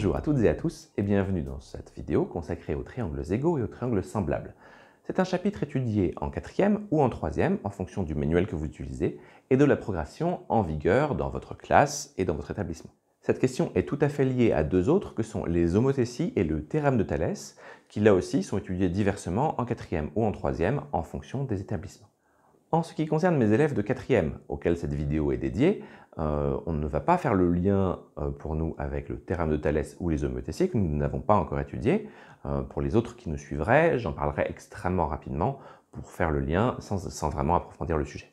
Bonjour à toutes et à tous et bienvenue dans cette vidéo consacrée aux triangles égaux et aux triangles semblables. C'est un chapitre étudié en quatrième ou en troisième en fonction du manuel que vous utilisez et de la progression en vigueur dans votre classe et dans votre établissement. Cette question est tout à fait liée à deux autres que sont les homothéties et le théorème de Thalès qui là aussi sont étudiés diversement en quatrième ou en troisième en fonction des établissements. En ce qui concerne mes élèves de 4 auxquels cette vidéo est dédiée, euh, on ne va pas faire le lien euh, pour nous avec le théorème de Thalès ou les homothéties que nous n'avons pas encore étudié. Euh, pour les autres qui nous suivraient, j'en parlerai extrêmement rapidement pour faire le lien sans, vraiment approfondir le sujet.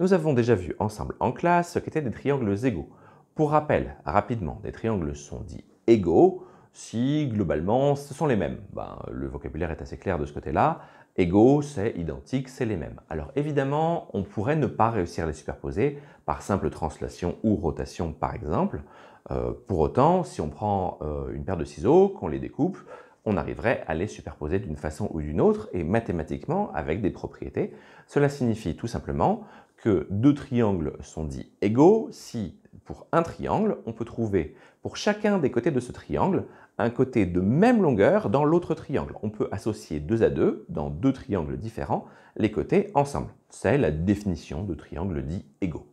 Nous avons déjà vu ensemble en classe ce qu'étaient des triangles égaux. Pour rappel, rapidement, des triangles sont dits égaux si globalement ce sont les mêmes. Ben, le vocabulaire est assez clair de ce côté-là. Égaux, c'est identique, c'est les mêmes. Alors évidemment, on pourrait ne pas réussir à les superposer par simple translation ou rotation par exemple. Euh, pour autant, si on prend euh, une paire de ciseaux, qu'on les découpe, on arriverait à les superposer d'une façon ou d'une autre et mathématiquement avec des propriétés. Cela signifie tout simplement que deux triangles sont dits égaux si pour un triangle, on peut trouver pour chacun des côtés de ce triangle un côté de même longueur dans l'autre triangle. On peut associer deux à deux, dans deux triangles différents, les côtés ensemble. C'est la définition de triangle dit égaux.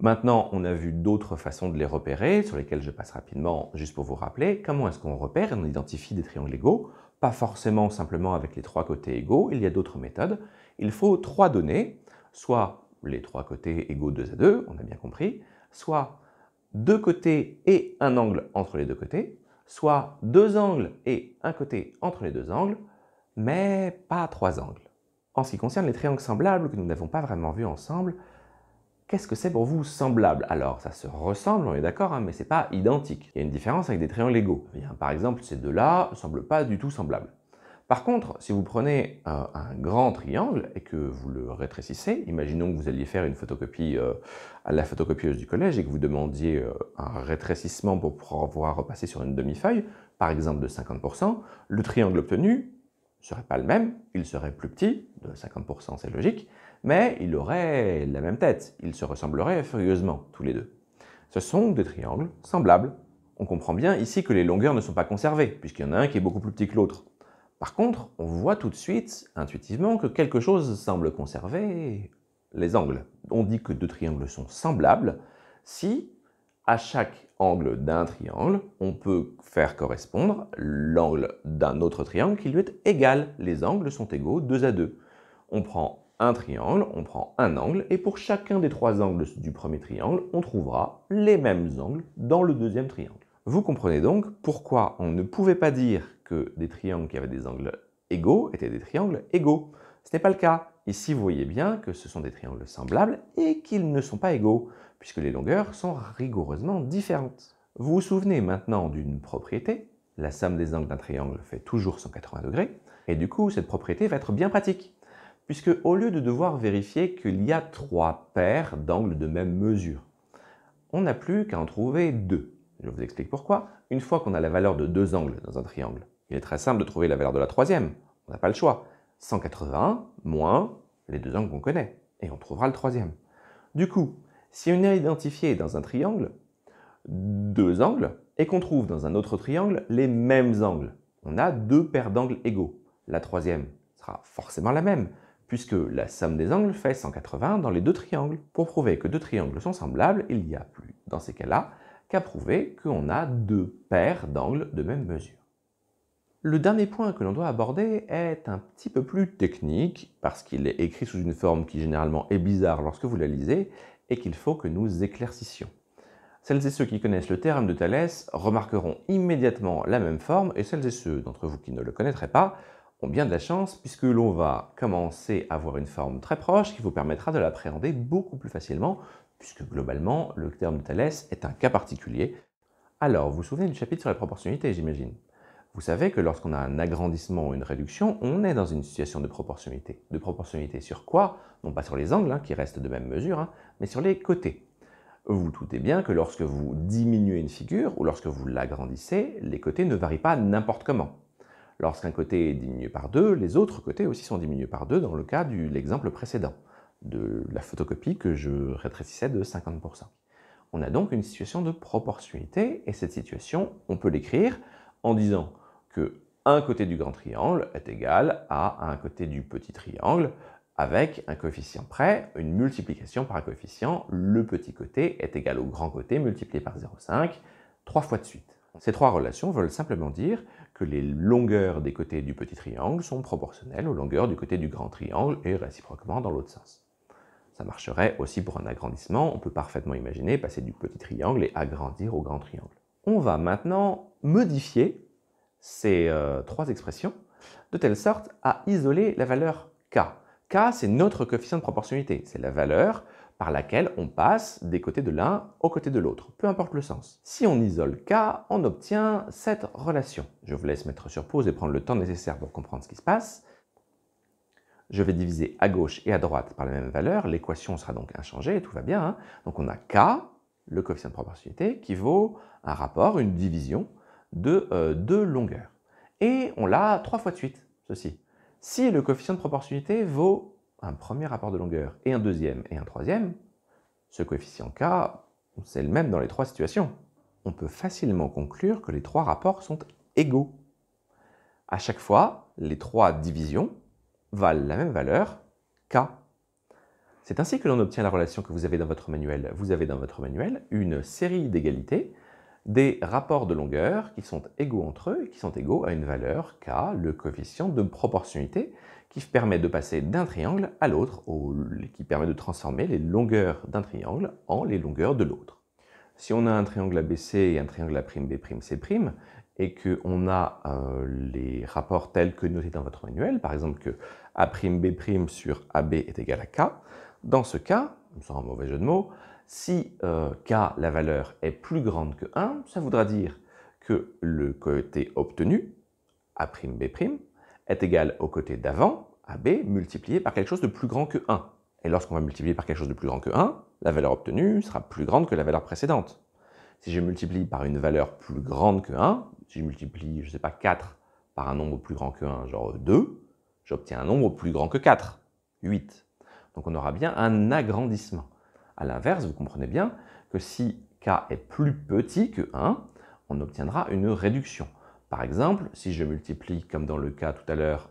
Maintenant, on a vu d'autres façons de les repérer, sur lesquelles je passe rapidement, juste pour vous rappeler. Comment est-ce qu'on repère et on identifie des triangles égaux Pas forcément simplement avec les trois côtés égaux, il y a d'autres méthodes. Il faut trois données, soit les trois côtés égaux 2 à 2, on a bien compris, soit deux côtés et un angle entre les deux côtés, soit deux angles et un côté entre les deux angles, mais pas trois angles. En ce qui concerne les triangles semblables que nous n'avons pas vraiment vus ensemble, qu'est-ce que c'est pour vous semblable Alors, ça se ressemble, on est d'accord, mais hein, mais c'est pas identique. Il y a une différence avec des triangles égaux. Eh par exemple, ces deux-là ne semblent pas du tout semblables. Par contre, si vous prenez euh, un, grand triangle et que vous le rétrécissez, imaginons que vous alliez faire une photocopie euh, à la photocopieuse du collège et que vous demandiez euh, un rétrécissement pour pouvoir repasser sur une demi-feuille, par exemple de 50%, le triangle obtenu ne serait pas le même, il serait plus petit, de 50% c'est logique, mais il aurait la même tête, il se ressemblerait furieusement tous les deux. Ce sont des triangles semblables. On comprend bien ici que les longueurs ne sont pas conservées, puisqu'il y en a un qui est beaucoup plus petit que l'autre. Par contre, on voit tout de suite, intuitivement, que quelque chose semble conserver les angles. On dit que deux triangles sont semblables si, à chaque angle d'un triangle, on peut faire correspondre l'angle d'un autre triangle qui lui est égal. Les angles sont égaux deux à deux. On prend un triangle, on prend un angle, et pour chacun des trois angles du premier triangle, on trouvera les mêmes angles dans le deuxième triangle. Vous comprenez donc pourquoi on ne pouvait pas dire que des triangles qui avaient des angles égaux étaient des triangles égaux. Ce n'est pas le cas. Ici, vous voyez bien que ce sont des triangles semblables et qu'ils ne sont pas égaux, puisque les longueurs sont rigoureusement différentes. Vous vous souvenez maintenant d'une propriété. La somme des angles d'un triangle fait toujours 180 degrés. Et du coup, cette propriété va être bien pratique, puisque au lieu de devoir vérifier qu'il y a trois paires d'angles de même mesure, on n'a plus qu'à en trouver deux. Je vous explique pourquoi, une fois qu'on a la valeur de deux angles dans un triangle. Il est très simple de trouver la valeur de la troisième. On n'a pas le choix. 180 moins les deux angles qu'on connaît. Et on trouvera le troisième. Du coup, si on a identifié dans un triangle deux angles et qu'on trouve dans un autre triangle les mêmes angles, on a deux paires d'angles égaux. La troisième sera forcément la même, puisque la somme des angles fait 180 dans les deux triangles. Pour prouver que deux triangles sont semblables, il n'y a plus, dans ces cas-là, qu'à prouver qu'on a deux paires d'angles de même mesure. Le dernier point que l'on doit aborder est un petit peu plus technique, parce qu'il est écrit sous une forme qui généralement est bizarre lorsque vous la lisez, et qu'il faut que nous éclaircissions. Celles et ceux qui connaissent le théorème de Thalès remarqueront immédiatement la même forme, et celles et ceux d'entre vous qui ne le connaîtraient pas ont bien de la chance, puisque l'on va commencer à avoir une forme très proche qui vous permettra de l'appréhender beaucoup plus facilement, puisque globalement, le théorème de Thalès est un cas particulier. Alors, vous vous souvenez du chapitre sur la proportionnalité, j'imagine vous savez que lorsqu'on a un agrandissement ou une réduction, on est dans une situation de proportionnalité. De proportionnalité sur quoi Non pas sur les angles, hein, qui restent de même mesure, hein, mais sur les côtés. Vous, doutez bien que lorsque vous diminuez une figure ou lorsque vous l'agrandissez, les côtés ne varient pas n'importe comment. Lorsqu'un côté est diminué par deux, les autres côtés aussi sont diminués par deux dans le cas de l'exemple précédent, de la photocopie que je rétrécissais de 50%. On a donc une situation de proportionnalité et cette situation, on peut l'écrire en disant que un côté du grand triangle est égal à un côté du petit triangle avec un coefficient près, une multiplication par un coefficient, le petit côté est égal au grand côté multiplié par 0,5 trois fois de suite. Ces trois relations veulent simplement dire que les longueurs des côtés du petit triangle sont proportionnelles aux longueurs du côté du grand triangle et réciproquement dans l'autre sens. Ça marcherait aussi pour un agrandissement, on peut parfaitement imaginer passer du petit triangle et agrandir au grand triangle. On va maintenant modifier ces euh, trois expressions de telle sorte à isoler la valeur k. k, c'est notre coefficient de proportionnalité, c'est la valeur par laquelle on passe des côtés de l'un au côté de l'autre, peu importe le sens. Si on isole k, on obtient cette relation. Je vous laisse mettre sur pause et prendre le temps nécessaire pour comprendre ce qui se passe. Je vais diviser à gauche et à droite par la même valeur, l'équation sera donc inchangée, tout va bien. Hein. donc on a k, le coefficient de proportionnalité, qui vaut un rapport, une division, euh, de longueur. deux longueurs. Et on l'a trois fois de suite, ceci. Si le coefficient de proportionnalité vaut un premier rapport de longueur et un deuxième et un troisième, ce coefficient k, c'est le même dans les trois situations. On peut facilement conclure que les trois rapports sont égaux. À chaque fois, les trois divisions valent la même valeur, k. C'est ainsi que l'on obtient la relation que vous avez dans votre manuel. Vous avez dans votre manuel une série d'égalités des rapports de longueur qui sont égaux entre eux et qui sont égaux à une valeur k, le coefficient de proportionnalité, qui permet de passer d'un triangle à l'autre, qui permet de transformer les longueurs d'un triangle en les longueurs de l'autre. Si on a un triangle ABC et un triangle A'B'C', et qu'on a euh, les rapports tels que notés dans votre manuel, par exemple que A'B' sur AB est égal à K, dans ce cas, sans un mauvais jeu de mots, si euh, K, la valeur, est plus grande que 1, ça voudra dire que le côté obtenu, a A'B', est égal au côté d'avant, AB, multiplié par quelque chose de plus grand que 1. Et lorsqu'on va multiplier par quelque chose de plus grand que 1, la valeur obtenue sera plus grande que la valeur précédente. Si je multiplie par une valeur plus grande que 1, si je multiplie, je ne sais pas, 4 par un nombre plus grand que 1, genre 2, j'obtiens un nombre plus grand que 4, 8. Donc on aura bien un agrandissement. A l'inverse, vous comprenez bien que si k est plus petit que 1, on obtiendra une réduction. Par exemple, si je multiplie, comme dans le cas tout à l'heure,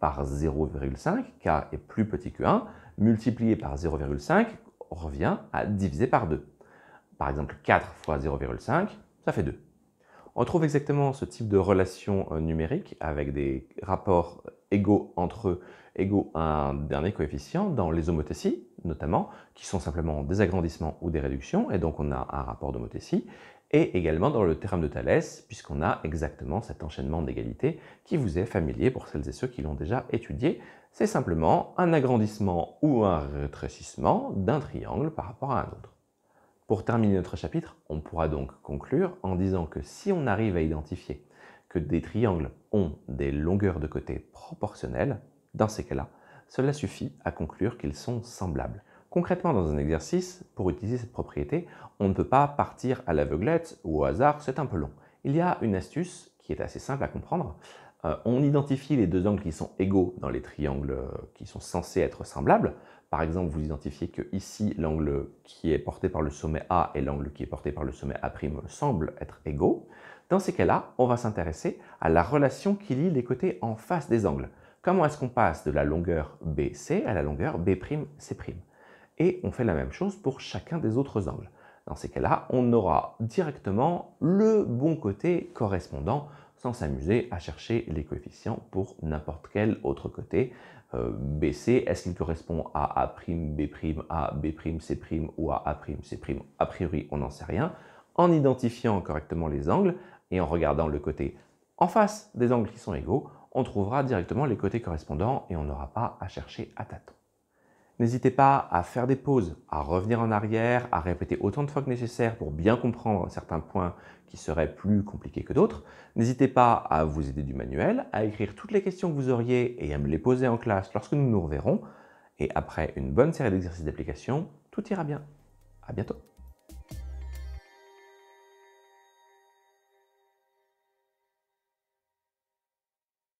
par 0,5, k est plus petit que 1, multiplié par 0,5 revient à diviser par 2. Par exemple, 4 fois 0,5, ça fait 2. On trouve exactement ce type de relation euh, numérique avec des rapports égaux entre eux égaux à un dernier coefficient dans les homothéties, notamment, qui sont simplement des agrandissements ou des réductions, et donc on a un rapport d'homothétie, et également dans le théorème de Thalès, puisqu'on a exactement cet enchaînement d'égalités qui vous est familier pour celles et ceux qui l'ont déjà étudié. C'est simplement un agrandissement ou un rétrécissement d'un triangle par rapport à un autre. Pour terminer notre chapitre, on pourra donc conclure en disant que si on arrive à identifier que des triangles ont des longueurs de côté proportionnelles, dans ces cas-là, cela suffit à conclure qu'ils sont semblables. Concrètement, dans un exercice, pour utiliser cette propriété, on ne peut pas partir à l'aveuglette ou au hasard, c'est un peu long. Il y a une astuce qui est assez simple à comprendre. Euh, on identifie les deux angles qui sont égaux dans les triangles euh, qui sont censés être semblables. Par exemple, vous identifiez que ici, l'angle qui est porté par le sommet A et l'angle qui est porté par le sommet A' semblent être égaux. Dans ces cas-là, on va s'intéresser à la relation qui lie les côtés en face des angles. Comment est-ce qu'on passe de la longueur BC à la longueur B'C'? Et on fait la même chose pour chacun des autres angles. Dans ces cas-là, on aura directement le bon côté correspondant sans s'amuser à chercher les coefficients pour n'importe quel autre côté. Euh, BC, est-ce qu'il correspond à A', B', B'C' ou à A'C'? A priori, on n'en sait rien. En identifiant correctement les angles et en regardant le côté en face des angles qui sont égaux, on trouvera directement les côtés correspondants et on n'aura pas à chercher à tâtons. N'hésitez pas à faire des pauses, à revenir en arrière, à répéter autant de fois que nécessaire pour bien comprendre certains points qui seraient plus compliqués que d'autres. N'hésitez pas à vous aider du manuel, à écrire toutes les questions que vous auriez et à me les poser en classe lorsque nous nous reverrons. Et après une bonne série d'exercices d'application, tout ira bien. À bientôt